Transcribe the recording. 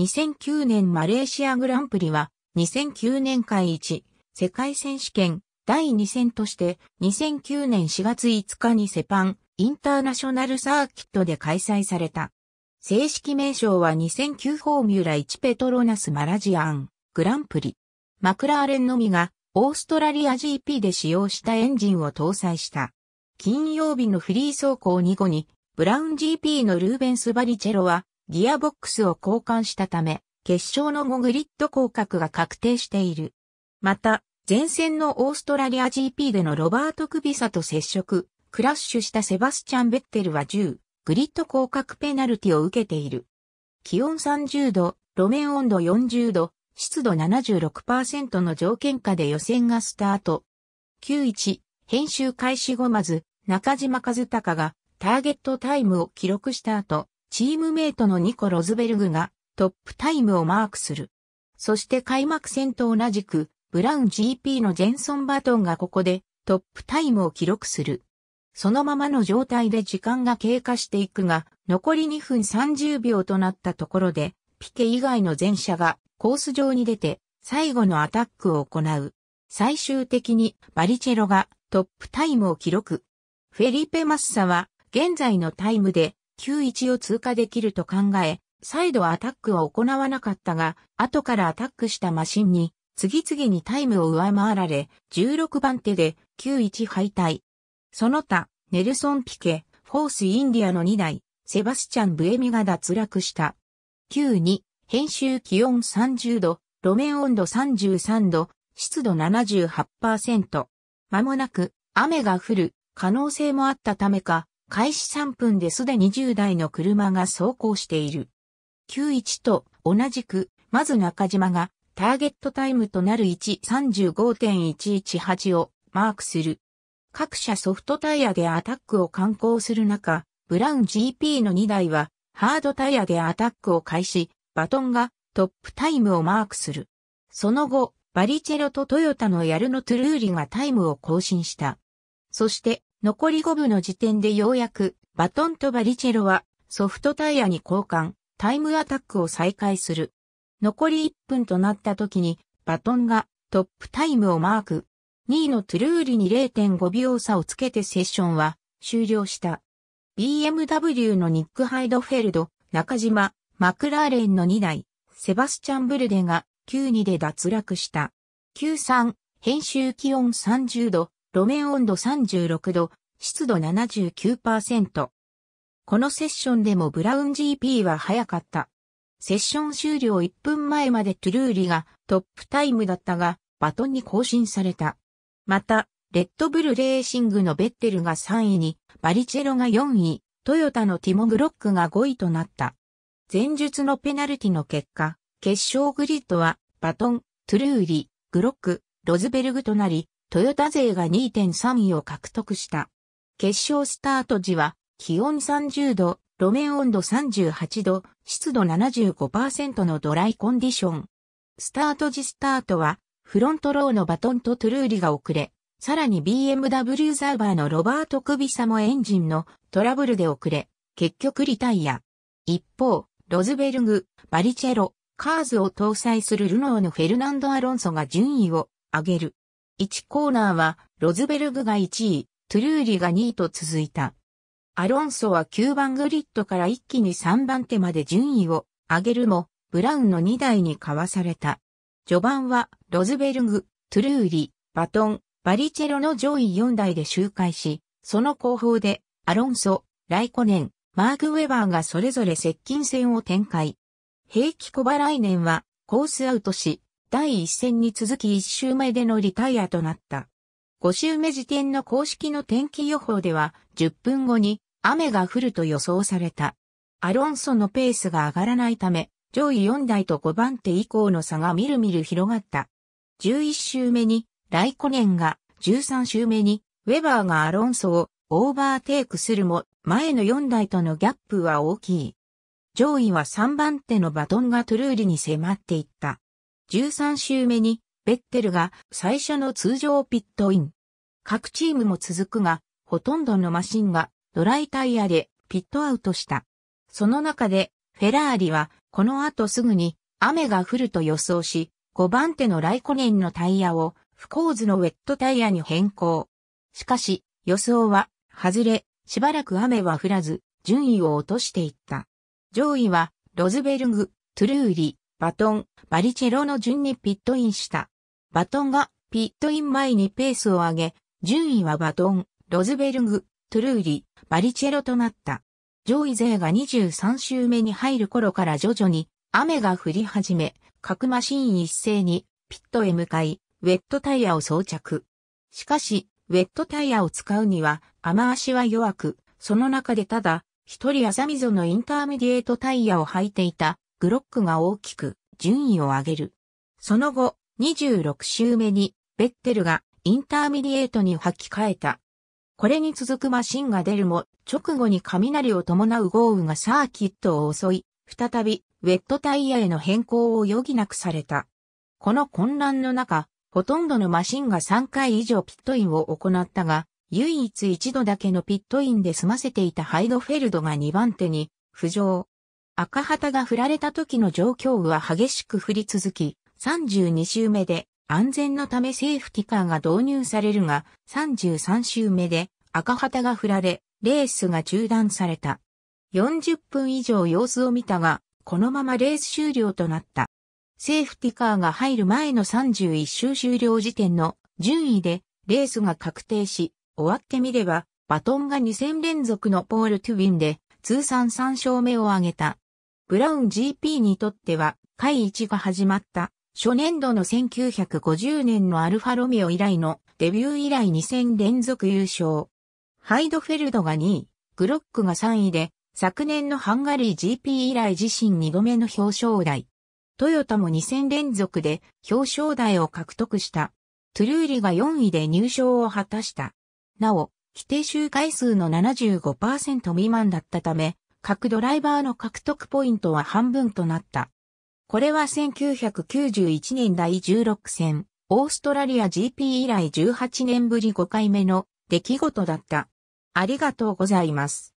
2009年マレーシアグランプリは、2009年会1、世界選手権、第2戦として、2009年4月5日にセパン、インターナショナルサーキットで開催された。正式名称は2009フォーミュラ1ペトロナスマラジアングランプリ。マクラーレンのみがオーストラリア GP で使用したエンジンを搭載した。金曜日のフリー走行2後にブラウン GP のルーベンス・バリチェロはギアボックスを交換したため、決勝の5グリッド降格が確定している。また、前線のオーストラリア GP でのロバート・クビサと接触、クラッシュしたセバスチャン・ベッテルは10、グリッド降格ペナルティを受けている。気温30度、路面温度40度、湿度76%の条件下で予選がスタート。91、編集開始後まず、中島和隆がターゲットタイムを記録した後、チームメイトのニコ・ロズベルグがトップタイムをマークする。そして開幕戦と同じく、ブラウン GP のジェンソン・バトンがここでトップタイムを記録する。そのままの状態で時間が経過していくが、残り2分30秒となったところで、ピケ以外の全車がコース上に出て、最後のアタックを行う。最終的にバリチェロがトップタイムを記録。フェリペ・マッサは現在のタイムで9-1を通過できると考え、再度アタックは行わなかったが、後からアタックしたマシンに、次々にタイムを上回られ、16番手で9-1敗退。その他、ネルソン・ピケ、フォース・インディアの2台、セバスチャン・ブエミが脱落した。9-2、編集気温30度、路面温度33度、湿度78%。まもなく、雨が降る可能性もあったためか、開始3分ですでに10台の車が走行している。91と同じく、まず中島がターゲットタイムとなる135.118をマークする。各社ソフトタイヤでアタックを観光する中、ブラウン GP の2台はハードタイヤでアタックを開始、バトンがトップタイムをマークする。その後、バリチェロとトヨタのヤルノトゥルーリがタイムを更新した。そして、残り5部の時点でようやく、バトンとバリチェロは、ソフトタイヤに交換、タイムアタックを再開する。残り1分となった時に、バトンがトップタイムをマーク。2位のトゥルーリに0.5秒差をつけてセッションは終了した。BMW のニック・ハイドフェルド、中島、マクラーレンの2台、セバスチャン・ブルデが9-2で脱落した。93、編集気温30度、路面温度36度、湿度79%。このセッションでもブラウン GP は早かった。セッション終了1分前までトゥルーリがトップタイムだったが、バトンに更新された。また、レッドブルレーシングのベッテルが3位に、バリチェロが4位、トヨタのティモグロックが5位となった。前述のペナルティの結果、決勝グリッドは、バトン、トゥルーリ、グロック、ロズベルグとなり、トヨタ勢が2.3位を獲得した。決勝スタート時は、気温30度、路面温度38度、湿度75%のドライコンディション。スタート時スタートは、フロントローのバトンとトゥルーリが遅れ、さらに BMW ザーバーのロバート・クビサもエンジンのトラブルで遅れ、結局リタイア。一方、ロズベルグ、バリチェロ、カーズを搭載するルノーのフェルナンド・アロンソが順位を上げる。1コーナーは、ロズベルグが1位、トゥルーリが2位と続いた。アロンソは9番グリッドから一気に3番手まで順位を上げるも、ブラウンの2台にかわされた。序盤は、ロズベルグ、トゥルーリ、バトン、バリチェロの上位4台で周回し、その後方で、アロンソ、ライコネン、マーク・ウェバーがそれぞれ接近戦を展開。平気小払い年は、コースアウトし、第1戦に続き1周目でのリタイアとなった。5周目時点の公式の天気予報では10分後に雨が降ると予想された。アロンソのペースが上がらないため、上位4台と5番手以降の差がみるみる広がった。11周目にライコネンが、13周目にウェバーがアロンソをオーバーテイクするも、前の4台とのギャップは大きい。上位は3番手のバトンがトゥルーリに迫っていった。13周目に、ベッテルが最初の通常ピットイン。各チームも続くが、ほとんどのマシンがドライタイヤでピットアウトした。その中で、フェラーリはこの後すぐに雨が降ると予想し、5番手のライコネンのタイヤを不構図のウェットタイヤに変更。しかし、予想は外れ、しばらく雨は降らず、順位を落としていった。上位は、ロズベルグ、トゥルーリ、バトン、バリチェロの順にピットインした。バトンがピットイン前にペースを上げ、順位はバトン、ロズベルグ、トゥルーリ、バリチェロとなった。上位勢が23周目に入る頃から徐々に雨が降り始め、各マシン一斉にピットへ向かい、ウェットタイヤを装着。しかし、ウェットタイヤを使うには雨足は弱く、その中でただ、一人朝溝のインターミディエートタイヤを履いていたグロックが大きく順位を上げる。その後、26周目にベッテルがインターミディエートに履き替えた。これに続くマシンが出るも、直後に雷を伴う豪雨がサーキットを襲い、再びウェットタイヤへの変更を余儀なくされた。この混乱の中、ほとんどのマシンが3回以上ピットインを行ったが、唯一一度だけのピットインで済ませていたハイドフェルドが2番手に浮上。赤旗が振られた時の状況は激しく降り続き、32周目で安全のためセーフティカーが導入されるが、33周目で赤旗が振られ、レースが中断された。40分以上様子を見たが、このままレース終了となった。セーフティカーが入る前の31周終了時点の順位でレースが確定し、終わってみれば、バトンが2戦連続のポールトゥウィンで通算3勝目を挙げた。ブラウン GP にとっては、会一が始まった初年度の1950年のアルファロミオ以来のデビュー以来2戦連続優勝。ハイドフェルドが2位、グロックが3位で、昨年のハンガリー GP 以来自身2度目の表彰台。トヨタも2戦連続で表彰台を獲得した。トゥルーリが4位で入賞を果たした。なお、規定周回数の75%未満だったため、各ドライバーの獲得ポイントは半分となった。これは1991年第16戦、オーストラリア GP 以来18年ぶり5回目の出来事だった。ありがとうございます。